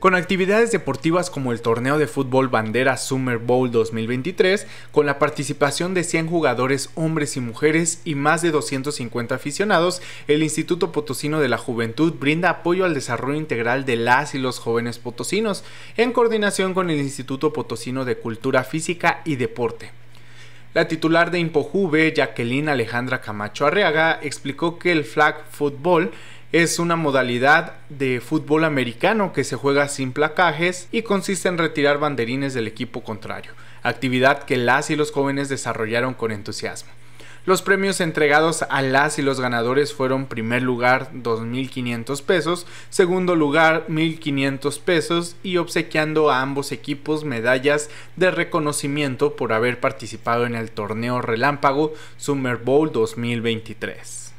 con actividades deportivas como el torneo de fútbol bandera Summer Bowl 2023, con la participación de 100 jugadores hombres y mujeres y más de 250 aficionados, el Instituto Potosino de la Juventud brinda apoyo al desarrollo integral de las y los jóvenes potosinos, en coordinación con el Instituto Potosino de Cultura Física y Deporte. La titular de Impojuve, Jacqueline Alejandra Camacho Arriaga, explicó que el flag football es una modalidad de fútbol americano que se juega sin placajes y consiste en retirar banderines del equipo contrario, actividad que las y los jóvenes desarrollaron con entusiasmo. Los premios entregados a las y los ganadores fueron primer lugar 2.500 pesos, segundo lugar 1.500 pesos y obsequiando a ambos equipos medallas de reconocimiento por haber participado en el torneo relámpago Summer Bowl 2023.